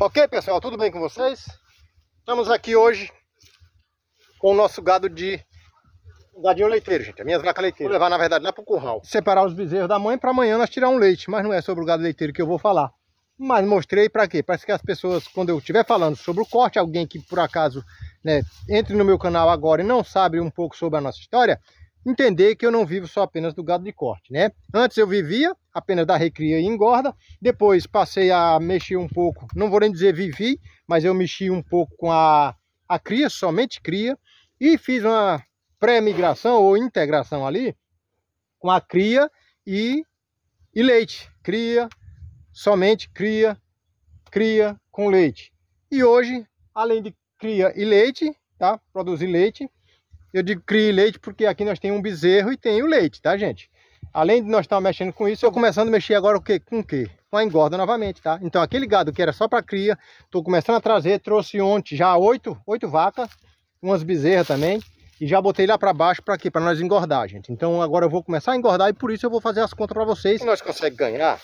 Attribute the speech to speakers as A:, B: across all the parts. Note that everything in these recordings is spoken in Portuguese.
A: Ok, pessoal, tudo bem com vocês? Estamos aqui hoje com o nosso gado de gadinho leiteiro, gente. As minhas vacas leiteiras. Vou levar, na verdade, lá pro curral. Separar os bezerros da mãe para amanhã nós tirar um leite. Mas não é sobre o gado leiteiro que eu vou falar. Mas mostrei para quê? Para que as pessoas, quando eu estiver falando sobre o corte, alguém que por acaso né, entre no meu canal agora e não sabe um pouco sobre a nossa história, entender que eu não vivo só apenas do gado de corte, né? Antes eu vivia apenas da recria e engorda, depois passei a mexer um pouco, não vou nem dizer vivi, mas eu mexi um pouco com a, a cria, somente cria, e fiz uma pré-migração ou integração ali com a cria e, e leite. Cria, somente cria, cria com leite. E hoje, além de cria e leite, tá? Produzir leite, eu digo crie leite porque aqui nós tem um bezerro e tem o leite, tá, gente? Além de nós estar mexendo com isso, eu começando a mexer agora o quê? Com o quê? Com a engorda novamente, tá? Então aquele gado que era só para cria, tô começando a trazer, trouxe ontem já oito, oito vacas, umas bezerras também, e já botei lá para baixo para quê? Para nós engordar, gente. Então agora eu vou começar a engordar e por isso eu vou fazer as contas para vocês. nós conseguimos ganhar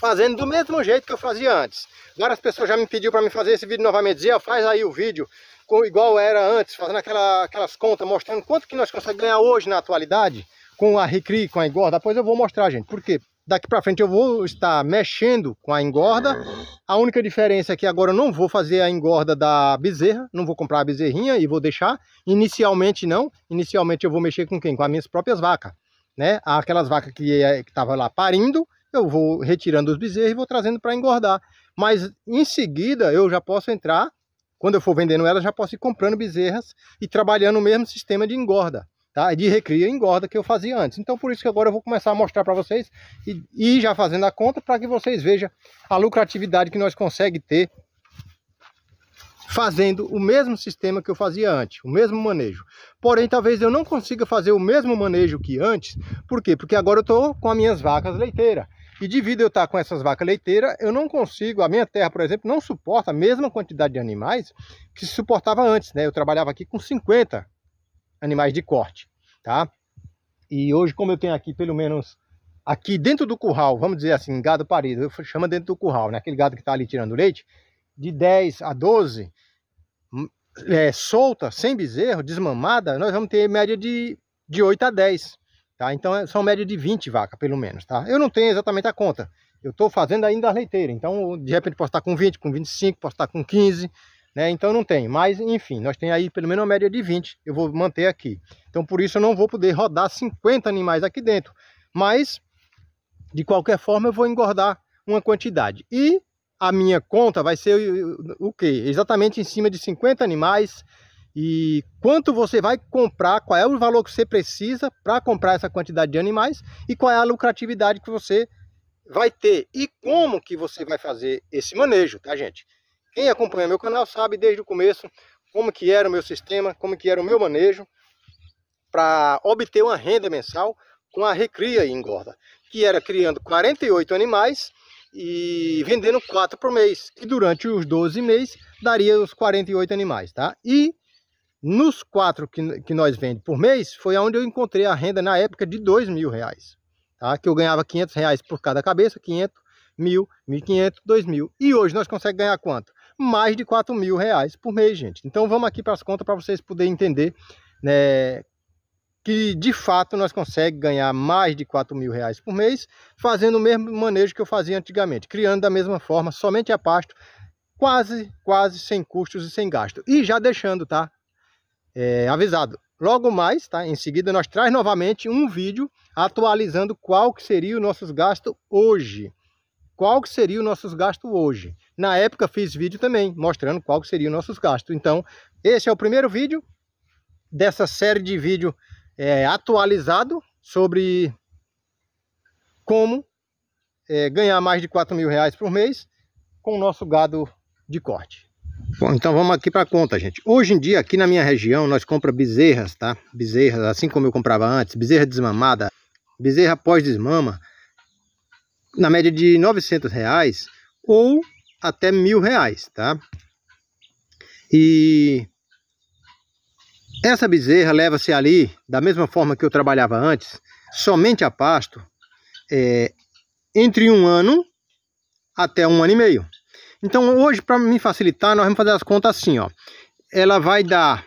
A: fazendo do mesmo jeito que eu fazia antes. Várias pessoas já me pediu para me fazer esse vídeo novamente, dizia, faz aí o vídeo igual era antes, fazendo aquela, aquelas contas, mostrando quanto que nós conseguimos ganhar hoje na atualidade com a Recri, com a engorda, depois eu vou mostrar, gente, por quê? Daqui para frente eu vou estar mexendo com a engorda. A única diferença é que agora eu não vou fazer a engorda da bezerra, não vou comprar a bezerrinha e vou deixar. Inicialmente não, inicialmente eu vou mexer com quem? Com as minhas próprias vacas, né? Aquelas vacas que é, estavam lá parindo, eu vou retirando os bezerros e vou trazendo para engordar. Mas em seguida eu já posso entrar quando eu for vendendo ela, já posso ir comprando bezerras e trabalhando o mesmo sistema de engorda, tá? De recria e engorda que eu fazia antes. Então, por isso que agora eu vou começar a mostrar para vocês e, e já fazendo a conta para que vocês vejam a lucratividade que nós conseguimos ter fazendo o mesmo sistema que eu fazia antes, o mesmo manejo. Porém, talvez eu não consiga fazer o mesmo manejo que antes, por quê? Porque agora eu estou com as minhas vacas leiteiras. E devido eu estar tá com essas vacas leiteiras, eu não consigo, a minha terra, por exemplo, não suporta a mesma quantidade de animais que se suportava antes, né? Eu trabalhava aqui com 50 animais de corte, tá? E hoje, como eu tenho aqui pelo menos aqui dentro do curral, vamos dizer assim, gado parido, eu chamo dentro do curral, né? Aquele gado que está ali tirando leite, de 10 a 12, hum, é, solta, sem bezerro, desmamada, nós vamos ter média de, de 8 a 10 Tá? Então é, são média de 20 vacas, pelo menos. Tá? Eu não tenho exatamente a conta. Eu estou fazendo ainda a leiteira. Então, de repente, posso estar com 20, com 25, posso estar com 15. Né? Então não tem, mas enfim, nós tem aí pelo menos uma média de 20, eu vou manter aqui. Então por isso eu não vou poder rodar 50 animais aqui dentro, mas de qualquer forma eu vou engordar uma quantidade. E a minha conta vai ser eh, o, o, o que? Exatamente em cima de 50 animais, e quanto você vai comprar, qual é o valor que você precisa para comprar essa quantidade de animais e qual é a lucratividade que você vai ter e como que você vai fazer esse manejo, tá gente? Quem acompanha meu canal sabe desde o começo como que era o meu sistema, como que era o meu manejo para obter uma renda mensal com a recria e engorda, que era criando 48 animais e vendendo 4 por mês, que durante os 12 meses daria os 48 animais, tá? E nos quatro que, que nós vende por mês, foi onde eu encontrei a renda na época de dois mil reais. Tá? Que eu ganhava 500 reais por cada cabeça, 500, 1.000, 1.500, 2.000. E hoje nós conseguimos ganhar quanto? Mais de 4 mil reais por mês, gente. Então vamos aqui para as contas para vocês poderem entender né, que de fato nós conseguimos ganhar mais de 4 mil reais por mês fazendo o mesmo manejo que eu fazia antigamente, criando da mesma forma somente a pasto, quase, quase sem custos e sem gasto. E já deixando, tá? é, avisado. Logo mais, tá? Em seguida, nós traz novamente um vídeo atualizando qual que seria o nossos gastos hoje. Qual que seria o nossos gastos hoje? Na época fiz vídeo também mostrando qual que seria o nossos gastos. Então, esse é o primeiro vídeo dessa série de vídeo é, atualizado sobre como é, ganhar mais de 4 mil reais por mês com o nosso gado de corte. Bom, então vamos aqui para a conta, gente. Hoje em dia, aqui na minha região, nós compra bezerras, tá? Bezerras, assim como eu comprava antes, bezerra desmamada, bezerra pós-desmama, na média de 900 reais ou até mil reais, tá? E essa bezerra leva-se ali, da mesma forma que eu trabalhava antes, somente a pasto, é, entre um ano até um ano e meio. Então hoje, para me facilitar, nós vamos fazer as contas assim, ó. Ela vai dar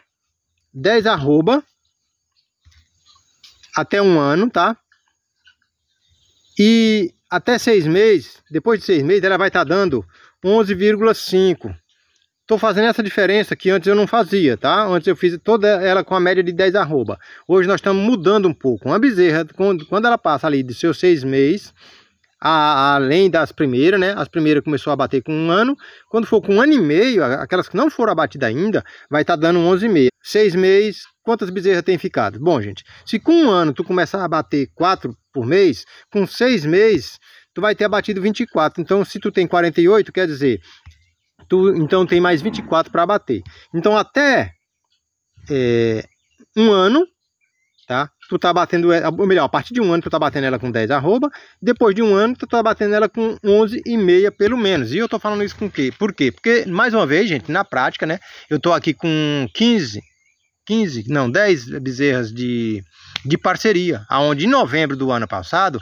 A: 10 arroba até um ano, tá? E até seis meses, depois de seis meses, ela vai estar tá dando 11,5. Estou fazendo essa diferença que antes eu não fazia, tá? Antes eu fiz toda ela com a média de 10 arroba. Hoje nós estamos mudando um pouco. Uma bezerra, quando ela passa ali de seus seis meses a, além das primeiras, né? As primeiras começou a bater com um ano. Quando for com um ano e meio, aquelas que não foram abatidas ainda, vai estar tá dando 11,5. Seis meses, quantas bezerras tem ficado? Bom, gente, se com um ano tu começar a bater quatro por mês, com seis meses tu vai ter abatido 24. Então, se tu tem 48, quer dizer, tu então tem mais 24 para bater. Então, até é, um ano tá? Tu tá batendo, ou melhor, a partir de um ano tu tá batendo ela com 10 arroba, depois de um ano tu tá batendo ela com 11,5 pelo menos. E eu tô falando isso com o quê? Por quê? Porque, mais uma vez, gente, na prática, né, eu tô aqui com 15, 15, não, 10 bezerras de, de parceria, aonde em novembro do ano passado,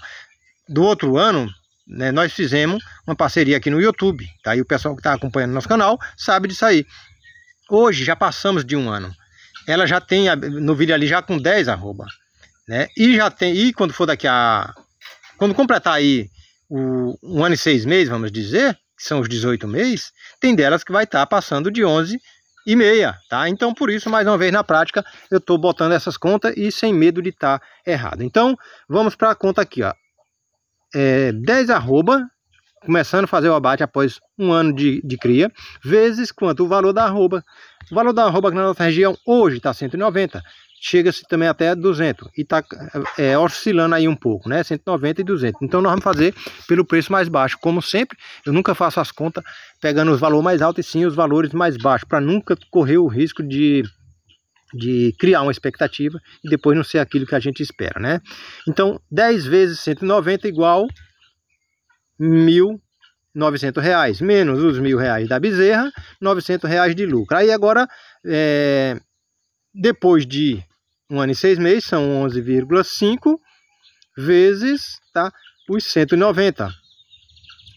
A: do outro ano, né, nós fizemos uma parceria aqui no YouTube, tá? E o pessoal que tá acompanhando nosso canal sabe disso aí. Hoje já passamos de um ano ela já tem no vídeo ali já com 10 arroba, né? E já tem, e quando for daqui a. Quando completar aí o, um ano e seis meses, vamos dizer, que são os 18 meses, tem delas que vai estar tá passando de 11 e meia, tá? Então, por isso, mais uma vez, na prática, eu estou botando essas contas e sem medo de estar tá errado. Então, vamos para a conta aqui, ó. É, 10 arroba, começando a fazer o abate após um ano de, de cria, vezes quanto o valor da arroba. O valor da arroba aqui na nossa região hoje está 190, chega-se também até 200 e está é, oscilando aí um pouco, né? 190 e 200. Então nós vamos fazer pelo preço mais baixo, como sempre. Eu nunca faço as contas pegando os valores mais altos e sim os valores mais baixos, para nunca correr o risco de de criar uma expectativa e depois não ser aquilo que a gente espera, né? Então, 10 vezes 190 igual R$ 900 reais, menos os R$ reais da bezerra, R$ reais de lucro. Aí agora, é, depois de um ano e seis meses, são 11,5 vezes tá, os 190,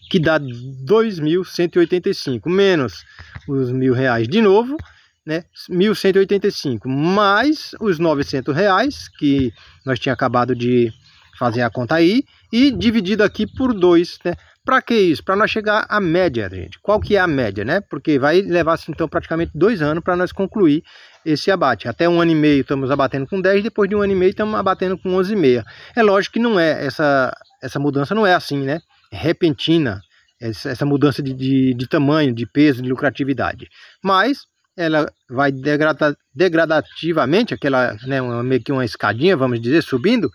A: que dá R$ 2.185, menos os R$ reais de novo, né, 1.185, mais os R$ reais, que nós tínhamos acabado de fazer a conta aí, e dividido aqui por 2, né? Para que isso? Para nós chegar à média, gente. Qual que é a média, né? Porque vai levar, assim, então, praticamente dois anos para nós concluir esse abate. Até um ano e meio estamos abatendo com 10, depois de um ano e meio estamos abatendo com 11,5. É lógico que não é, essa, essa mudança não é assim, né? É repentina, essa mudança de, de, de tamanho, de peso, de lucratividade. Mas ela vai degrada, degradativamente, aquela, né, uma, meio que uma escadinha, vamos dizer, subindo,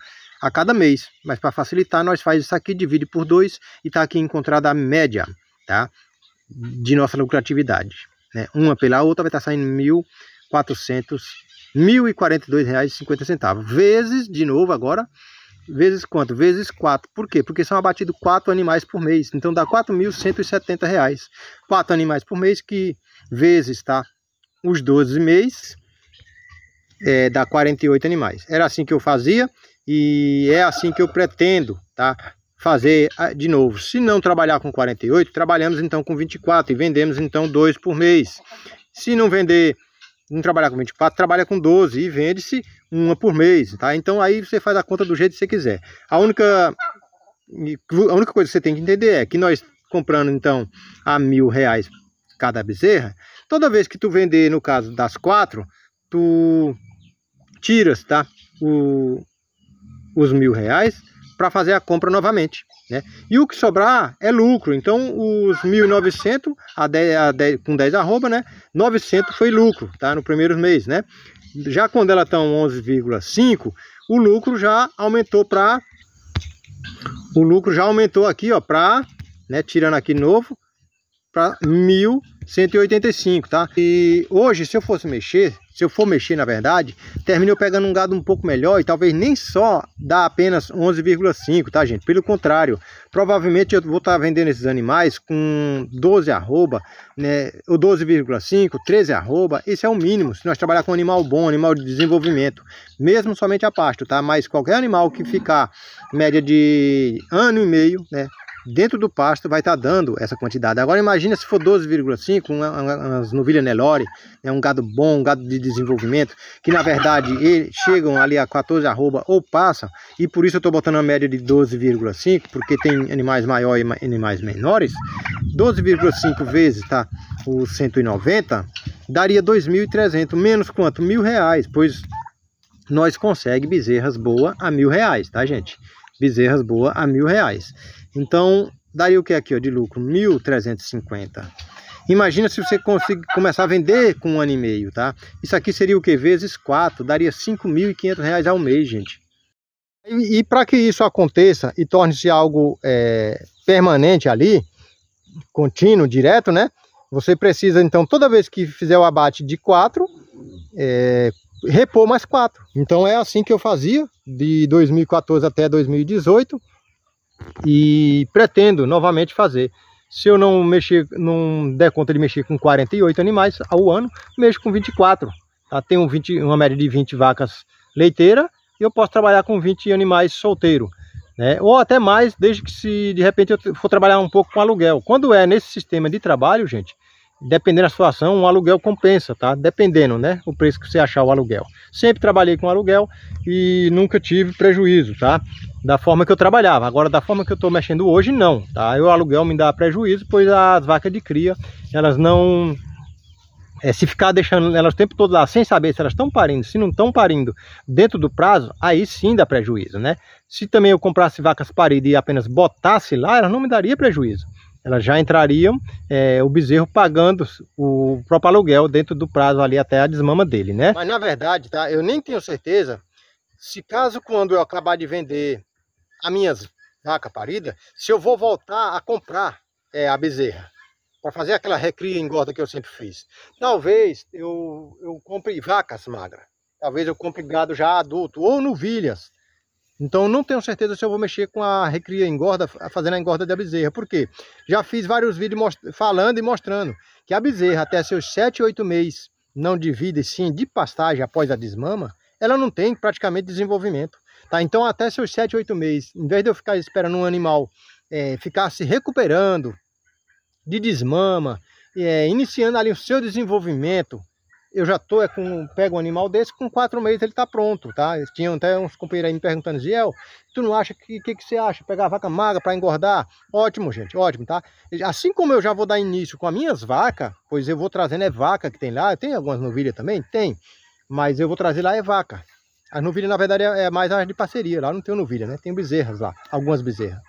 A: a cada mês. Mas para facilitar, nós faz isso aqui, divide por dois e está aqui encontrada a média tá? de nossa lucratividade. Né? Uma pela outra vai estar tá saindo R$ 1.042,50. Vezes, de novo agora, vezes quanto? Vezes 4. Por quê? Porque são abatidos 4 animais por mês. Então dá R$ 4.170. 4 animais por mês que vezes, tá? Os 12 meses é, dá 48 animais. Era assim que eu fazia e é assim que eu pretendo, tá? Fazer ah, de novo. Se não trabalhar com 48, trabalhamos então com 24 e vendemos então dois por mês. Se não vender, não trabalhar com 24, trabalha com 12 e vende-se uma por mês, tá? Então aí você faz a conta do jeito que você quiser. A única, a única coisa que você tem que entender é que nós comprando então a mil reais cada bezerra, toda vez que tu vender, no caso das quatro, tu tiras, tá? O, os mil reais para fazer a compra novamente. Né? E o que sobrar é lucro. Então, os 1.900 a 10, a 10, com 10 arroba, né? 900 foi lucro, tá? No primeiro mês, né? Já quando ela está 11,5, o lucro já aumentou para o lucro já aumentou aqui, ó, para, né, tirando aqui novo, para 1.185, tá? E hoje, se eu fosse mexer, se eu for mexer na verdade, termino pegando um gado um pouco melhor e talvez nem só dá apenas 11,5, tá gente? Pelo contrário, provavelmente eu vou estar tá vendendo esses animais com 12 arroba, né? Ou 12,5, 13 arroba, esse é o mínimo, se nós trabalhar com um animal bom, animal de desenvolvimento, mesmo somente a pasto, tá? Mas qualquer animal que ficar média de ano e meio, né? dentro do pasto vai estar tá dando essa quantidade. Agora imagina se for 12,5, umas novilha Nelore, né, um gado bom, um gado de desenvolvimento, que na verdade ele, chegam ali a 14 arroba ou passam, e por isso eu estou botando a média de 12,5, porque tem animais maiores e animais menores, 12,5 vezes tá, os 190, daria 2.300, menos quanto? Mil reais, pois nós conseguimos bezerras boa a mil reais, tá gente? bezerras boa a mil reais. Então, daria o que aqui ó, de lucro? 1.350. Imagina se você conseguir começar a vender com um ano e meio, tá? Isso aqui seria o que? Vezes 4, daria 5.500 reais ao mês, gente. E, e para que isso aconteça e torne-se algo é, permanente ali, contínuo, direto, né? Você precisa, então, toda vez que fizer o abate de 4, é, repor mais quatro. Então é assim que eu fazia, de 2014 até 2018, e pretendo novamente fazer. Se eu não mexer, não der conta de mexer com 48 animais ao ano, mexo com 24. Tá? Tenho 20, uma média de 20 vacas leiteira e eu posso trabalhar com 20 animais solteiro. Né? Ou até mais, desde que se de repente eu for trabalhar um pouco com aluguel. Quando é nesse sistema de trabalho, gente, dependendo da situação, um aluguel compensa, tá? Dependendo, né? O preço que você achar o aluguel. Sempre trabalhei com aluguel e nunca tive prejuízo, tá? Da forma que eu trabalhava. Agora, da forma que eu estou mexendo hoje, não, tá? O aluguel me dá prejuízo, pois as vacas de cria, elas não... É, se ficar deixando elas o tempo todo lá sem saber se elas estão parindo, se não estão parindo dentro do prazo, aí sim dá prejuízo, né? Se também eu comprasse vacas paridas e apenas botasse lá, elas não me daria prejuízo elas já entrariam, é, o bezerro pagando o próprio aluguel dentro do prazo ali até a desmama dele, né? Mas na verdade, tá? Eu nem tenho certeza se caso quando eu acabar de vender a minha vaca parida, se eu vou voltar a comprar é, a bezerra para fazer aquela recria e engorda que eu sempre fiz. Talvez eu, eu compre vacas magras. Talvez eu compre gado já adulto ou novilhas então não tenho certeza se eu vou mexer com a recria engorda, fazendo a engorda da bezerra. Por quê? Já fiz vários vídeos falando e mostrando que a bezerra até seus 7, 8 meses não divide sim de pastagem após a desmama, ela não tem praticamente desenvolvimento. Tá? Então até seus 7, 8 meses, em vez de eu ficar esperando um animal é, ficar se recuperando de desmama, é, iniciando ali o seu desenvolvimento eu já tô é com, pego um animal desse, com quatro meses ele tá pronto, tá? Tinham até uns companheiros aí me perguntando, Ziel, tu não acha, que, que que você acha? Pegar vaca magra para engordar? Ótimo, gente, ótimo, tá? Assim como eu já vou dar início com as minhas vacas, pois eu vou trazer é vaca que tem lá, tem algumas novilhas também? Tem, mas eu vou trazer lá é vaca. As novilhas, na verdade, é, é mais área de parceria, lá não tem novilha, né? Tem bezerras lá, algumas bezerras.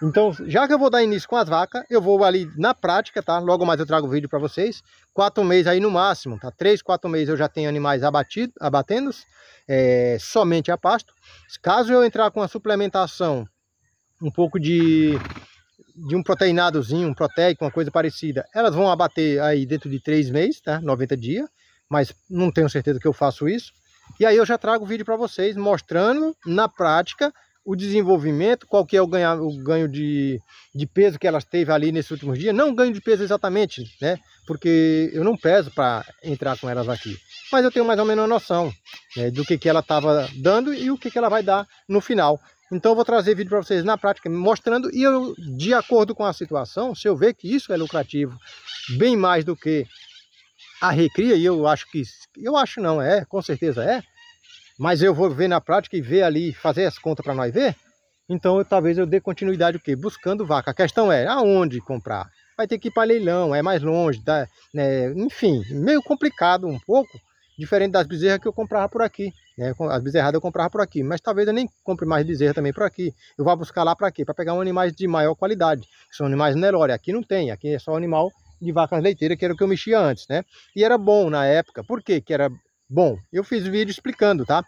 A: Então, já que eu vou dar início com as vacas, eu vou ali na prática, tá? Logo mais eu trago o vídeo para vocês. Quatro meses aí no máximo, tá? Três, quatro meses eu já tenho animais abatidos, abatendo é, somente a pasto. Caso eu entrar com a suplementação, um pouco de, de um proteinadozinho, um proteico, uma coisa parecida, elas vão abater aí dentro de três meses, tá? 90 dias, mas não tenho certeza que eu faço isso. E aí eu já trago o vídeo para vocês mostrando na prática o desenvolvimento, qual que é o, ganha, o ganho de, de peso que elas teve ali nesses últimos dias. Não ganho de peso exatamente, né? Porque eu não peso para entrar com elas aqui. Mas eu tenho mais ou menos uma noção né, do que, que ela estava dando e o que, que ela vai dar no final. Então eu vou trazer vídeo para vocês na prática, mostrando e eu, de acordo com a situação, se eu ver que isso é lucrativo, bem mais do que a recria, e eu acho que, eu acho não, é, com certeza é, mas eu vou ver na prática e ver ali, fazer as contas para nós ver, então eu, talvez eu dê continuidade o quê? Buscando vaca. A questão é aonde comprar. Vai ter que ir para leilão, é mais longe, tá, enfim, meio complicado um pouco, diferente das bezerras que eu comprava por aqui. Né? As bezerradas eu comprava por aqui, mas talvez eu nem compre mais bezerra também por aqui. Eu vou buscar lá para quê? Para pegar um animais de maior qualidade, que são animais Nelore. Aqui não tem, aqui é só animal de vacas leiteiras, que era o que eu mexia antes, né? E era bom na época. Por quê que era Bom, eu fiz vídeo explicando, tá?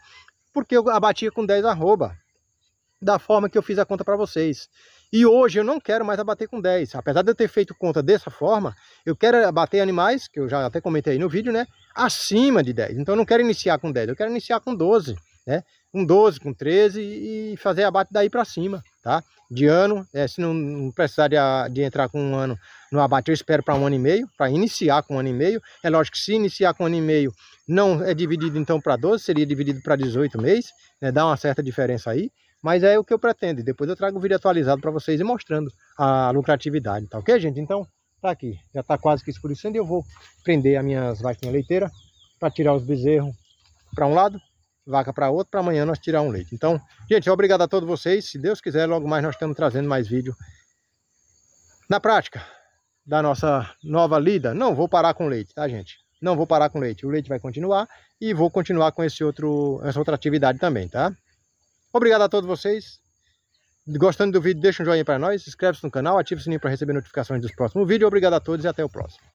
A: Porque eu abatia com 10 arroba, da forma que eu fiz a conta para vocês. E hoje eu não quero mais abater com 10. Apesar de eu ter feito conta dessa forma, eu quero abater animais, que eu já até comentei aí no vídeo, né? Acima de 10. Então eu não quero iniciar com 10, eu quero iniciar com 12, né? Com 12, com 13 e fazer abate daí para cima, tá? De ano, é, se não precisar de, de, entrar com um ano no abate, eu espero para um ano e meio, para iniciar com um ano e meio. É lógico que se iniciar com um ano e meio, não é dividido então para 12, seria dividido para 18 meses, né? dá uma certa diferença aí, mas é o que eu pretendo. Depois eu trago o vídeo atualizado para vocês e mostrando a lucratividade, tá ok, gente? Então, tá aqui, já tá quase que escurecendo e eu vou prender as minhas vaquinhas leiteiras para tirar os bezerros para um lado, vaca para outro, para amanhã nós tirar um leite. Então, gente, obrigado a todos vocês. Se Deus quiser, logo mais nós estamos trazendo mais vídeo na prática da nossa nova lida. Não vou parar com leite, tá, gente? não vou parar com leite. O leite vai continuar e vou continuar com esse outro, essa outra atividade também, tá? Obrigado a todos vocês. Gostando do vídeo, deixa um joinha para nós, inscreve-se no canal, ativa o sininho para receber notificações dos próximos vídeos. Obrigado a todos e até o próximo.